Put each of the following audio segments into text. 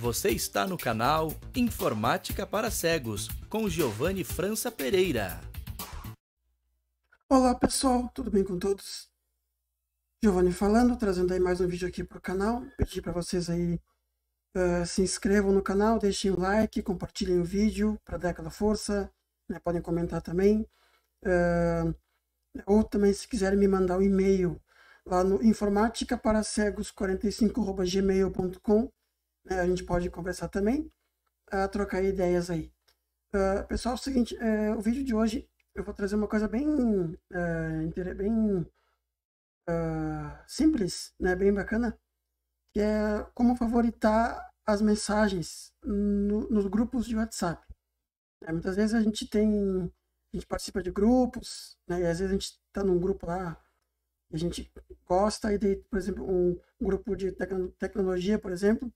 Você está no canal Informática para Cegos, com Giovanni França Pereira. Olá pessoal, tudo bem com todos? Giovanni falando, trazendo aí mais um vídeo aqui para o canal. Pedi para vocês aí uh, se inscrevam no canal, deixem o like, compartilhem o vídeo para dar aquela força. Né? Podem comentar também. Uh, ou também se quiserem me mandar um e-mail lá no informática para cegos 45 gmail.com né, a gente pode conversar também, uh, trocar ideias aí. Uh, pessoal, é o seguinte, uh, o vídeo de hoje eu vou trazer uma coisa bem, é, bem ah, simples, né, bem bacana, que é como favoritar as mensagens no, nos grupos de WhatsApp. É, muitas vezes a gente tem, a gente participa de grupos, né, e às vezes a gente está num grupo lá a gente gosta e de por exemplo, um grupo de tecnologia, por exemplo,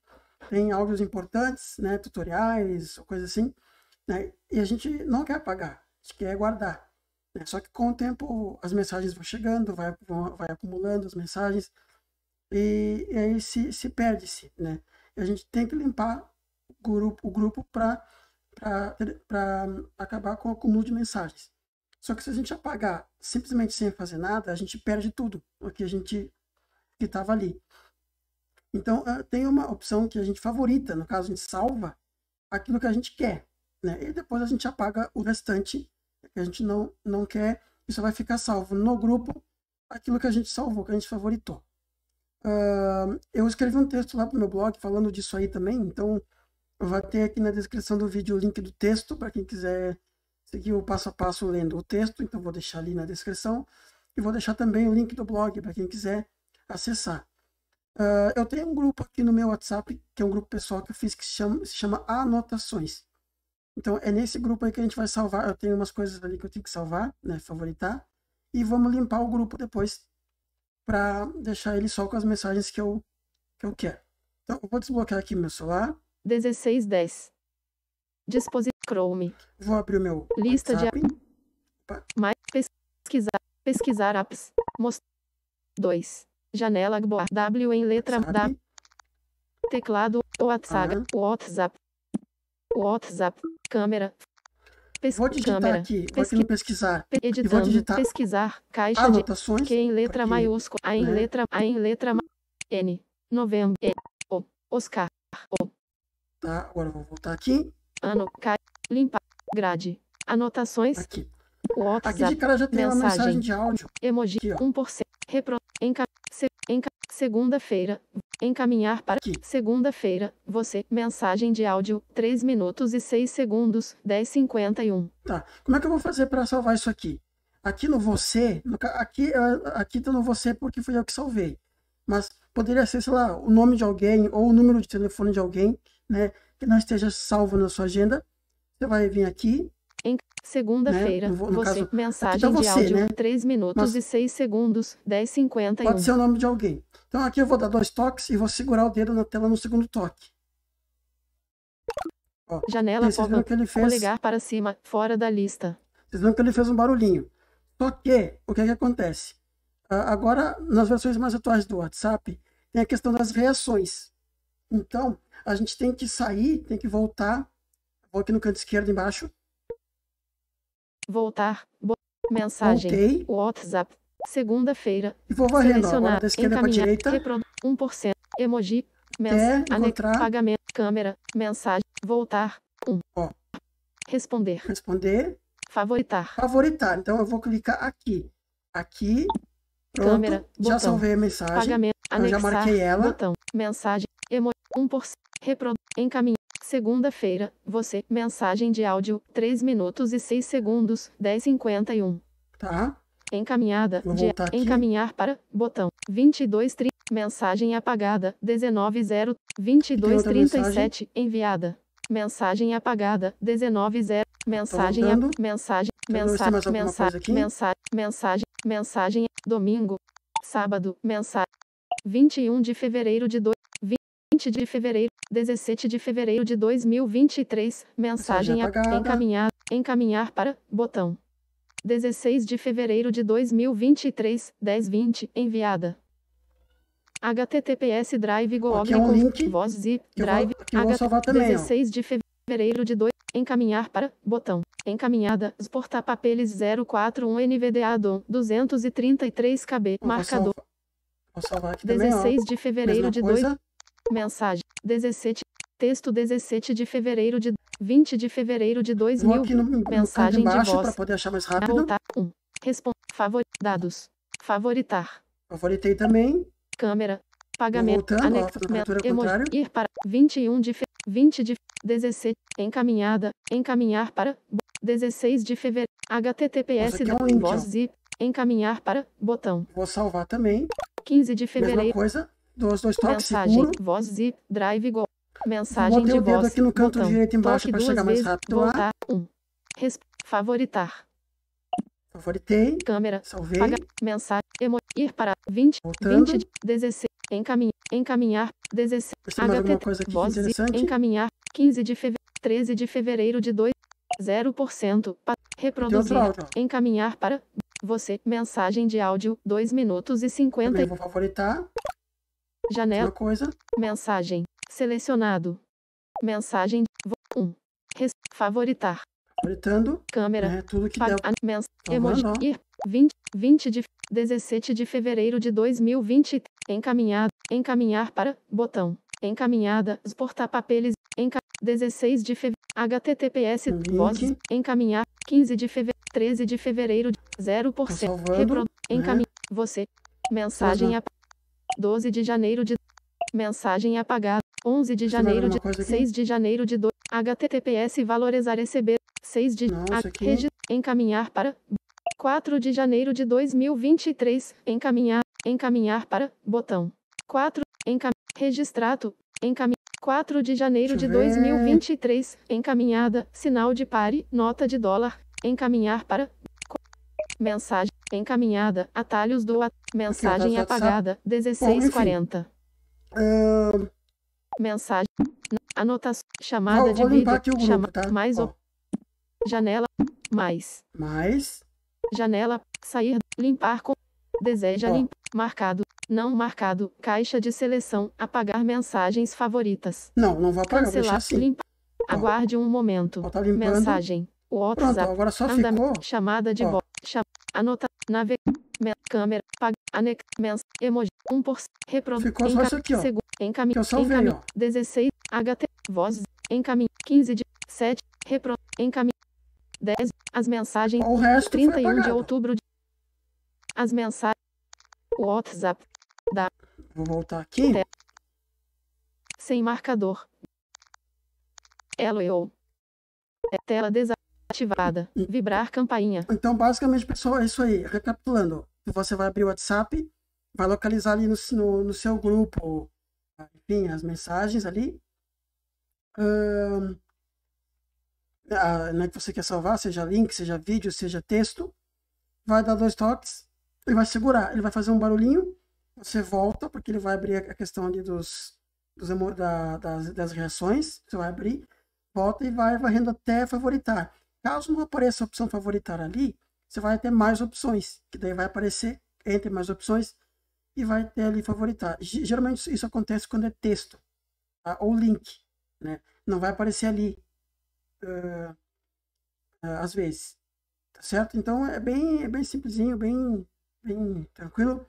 tem áudios importantes, né, tutoriais, coisa assim, né, e a gente não quer apagar, a gente quer guardar. Né? Só que com o tempo as mensagens vão chegando, vai, vão, vai acumulando as mensagens, e, e aí se, se perde-se. Né? E a gente tem que limpar o grupo, o grupo para acabar com o acúmulo de mensagens. Só que se a gente apagar simplesmente sem fazer nada, a gente perde tudo o que a gente estava ali. Então, ah, tem uma opção que a gente favorita, no caso, a gente salva aquilo que a gente quer. Né? E depois a gente apaga o restante que a gente não, não quer. Isso vai ficar salvo no grupo aquilo que a gente salvou, que a gente favoritou. Uh, eu escrevi um texto lá para o meu blog falando disso aí também, então vai ter aqui na descrição do vídeo o link do texto para quem quiser seguir o passo a passo lendo o texto, então vou deixar ali na descrição e vou deixar também o link do blog para quem quiser acessar. Uh, eu tenho um grupo aqui no meu WhatsApp, que é um grupo pessoal que eu fiz que se chama, se chama Anotações. Então, é nesse grupo aí que a gente vai salvar. Eu tenho umas coisas ali que eu tenho que salvar, né? Favoritar. E vamos limpar o grupo depois para deixar ele só com as mensagens que eu, que eu quero. Então, eu vou desbloquear aqui meu celular. 1610. Dispositivo Chrome. Vou abrir o meu Lista WhatsApp. de apps. Mais pesquisar, pesquisar apps. Mostrar. 2. Janela Gboa. W em letra WhatsApp. da. Teclado. WhatsApp. Uhum. WhatsApp. WhatsApp. Câmera. Pesqu... Vou digitar câmera. aqui. Vou Pesqu... pesquisar. Editando. E vou digitar. Pesquisar. Caixa Anotações. de... Que em letra maiúscula. A em é. letra... A em letra... N. Novembro. E. O. Oscar. O. Tá, agora eu vou voltar aqui. Ano. Ca... Limpar. Grade. Anotações. Aqui. WhatsApp. Aqui de cara já tem mensagem. uma mensagem de áudio. Emoji. Aqui, 1%. Repro... Enca... Se... Enca... Segunda-feira. Encaminhar para... Segunda-feira. Você. Mensagem de áudio. 3 minutos e 6 segundos. 10h51. Tá. Como é que eu vou fazer para salvar isso aqui? Aqui no você... No... Aqui, é, aqui tá no você porque foi eu que salvei. Mas poderia ser, sei lá, o nome de alguém ou o número de telefone de alguém, né? Que não esteja salvo na sua agenda. Você vai vir aqui, em né? segunda-feira, né? você, caso, tá mensagem de você, áudio, né? 3 minutos Mas, e 6 segundos, 10 h Pode ser o nome de alguém. Então aqui eu vou dar dois toques e vou segurar o dedo na tela no segundo toque. Ó, Janela pop vou ligar para cima, fora da lista. Vocês viram que ele fez um barulhinho. Só que, o que, é que acontece? Agora, nas versões mais atuais do WhatsApp, tem a questão das reações. Então, a gente tem que sair, tem que voltar. Vou aqui no canto esquerdo embaixo, Voltar. Bo... Mensagem. Voltei. WhatsApp. Segunda-feira. E vou varrendo agora da esquerda para direita. Reprodu... 1%. Emoji. Mensagem. Pagamento. Câmera. Mensagem. Voltar. 1. Ó. Responder. Responder. Favoritar. Favoritar. Então eu vou clicar aqui. Aqui. Pronto. Câmera. Já botão. salvei a mensagem. Pagamento. Anexar, então, eu já marquei ela. Botão. Mensagem. Emoji. 1%. Reproduz. Encaminhar segunda-feira, você, mensagem de áudio, 3 minutos e 6 segundos, 10h51. Tá. Encaminhada, Vou de, encaminhar para, botão, 22 tri, mensagem apagada, 190, 2237, enviada. Mensagem apagada, 190, mensagem, a, mensagem, tá, mensagem, mensagem, mensagem, mensagem, mensagem, domingo, sábado, mensagem, 21 de fevereiro de 2, 20 de fevereiro, 17 de fevereiro de 2023, mensagem, mensagem apagada. encaminhar, encaminhar para, botão. 16 de fevereiro de 2023, 1020, enviada. HTTPS Drive Go Aqui é um Voz zip Drive vou, salvar também, 16 ó. de fevereiro de 2 Encaminhar para botão encaminhada exportar papeles 041 NVDA DOM 233 KB marcador. Vou salvar, vou salvar 16 também, de fevereiro Mesma de 2 Mensagem 17. Texto 17 de fevereiro de 20 de fevereiro de 2000. no, mensagem de voz. Para poder achar mais rápido. Um. Responde. Favor... Dados. Favoritar. Favoritei também. Câmera. Pagamento. Anexo. Emoji. Ir para 21 de fe... 20 de 17. Encaminhada. Encaminhar para 16 de fevereiro. HTTPS. é um link, Encaminhar para botão. Vou salvar também. 15 de fevereiro. Mesma coisa dois, dois toques, Mensagem, seguro. voz zip, drive, go. Mensagem Botei de voz. Botei o dedo aqui no canto botão, direito embaixo para chegar mais rápido voltar, lá. Um. Res, favoritar. Favoritei. Câmera. Salvei. Pagar, mensagem. Emo, ir para 20. Voltando. 20. 16. Encaminhar. Encaminhar. 16. HT. Voz interessante. encaminhar. 15 de fevereiro. 13 de fevereiro de 2. 0%. Pa, reproduzir. Encaminhar para você. Mensagem de áudio. 2 minutos e 50. Também vou favoritar. Janela. Outra coisa. Mensagem. Selecionado. Mensagem. 1. Um. Favoritar. Favoritando. Câmera. É, tudo que der. Mens então, emoji. Lá, 20, 20 de 17 de fevereiro de 2020. Encaminhado. Encaminhar para. Botão. Encaminhada. Exportar papeles. Enca 16 de fevereiro. HTTPS. Voz. Encaminhar. 15 de fevereiro. 13 de fevereiro. 0%. Tá salvando, Repro... Né? Encaminhar. Você. Mensagem. Uhum. 12 de janeiro de. Mensagem apagada. 11 de janeiro de. 6 de janeiro de. Do... HTTPS valorizar receber. 6 de. Nossa, a... Regi... Encaminhar para. 4 de janeiro de 2023. Encaminhar. Encaminhar para. Botão. 4. Encam... Registrato. Encaminhar. 4 de janeiro Deixa de 2023. Ver. Encaminhada. Sinal de pare. Nota de dólar. Encaminhar para. Mensagem. Encaminhada, atalhos do at... mensagem tá- tá- apagada, 1640. Uh... Ah. Mensagem, anotação, chamada de vou vídeo, grupo, chama... Tá? mais Ó. janela, mais. Mais. Janela, sair, limpar com, deseja limpar, marcado, não marcado, caixa de seleção, apagar mensagens favoritas. Não, não vou apagar, Cancelar, assim. limpar, aguarde um momento, Ó, mensagem, WhatsApp, Pronto, agora só ficou. chamada de voz chama, anota, nave, câmera, paga, anex, mens, emoji, 1%, por, reproduz, Ficou só isso aqui, ó. Segu, encaminho, que eu salvei, encaminho, ó. 16, HT, vozes, encaminho, 15 de, 7, reproduz, encaminho, 10, as mensagens, o resto 31 de outubro de, as mensagens, WhatsApp, da, vou voltar aqui, te, sem marcador, Hello, e é tela desa, ativada. Vibrar campainha. Então, basicamente, pessoal, é isso aí. Recapitulando, você vai abrir o WhatsApp, vai localizar ali no, no, no seu grupo, enfim, as mensagens ali. Um, ah, né, que você quer salvar, seja link, seja vídeo, seja texto. Vai dar dois toques, e vai segurar, ele vai fazer um barulhinho, você volta, porque ele vai abrir a questão ali dos, dos da, das, das reações, você vai abrir, volta e vai varrendo até favoritar. Caso não apareça a opção favoritar ali, você vai ter mais opções, que daí vai aparecer entre mais opções e vai ter ali favoritar. Geralmente isso acontece quando é texto tá? ou link, né? Não vai aparecer ali uh, uh, às vezes, tá certo? Então é bem, é bem simplesinho, bem, bem tranquilo.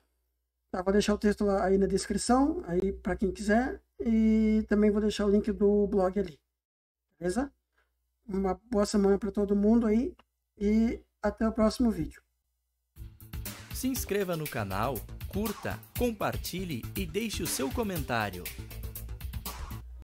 Tá, vou deixar o texto aí na descrição, aí para quem quiser, e também vou deixar o link do blog ali, beleza? Uma boa semana para todo mundo aí e até o próximo vídeo. Se inscreva no canal, curta, compartilhe e deixe o seu comentário.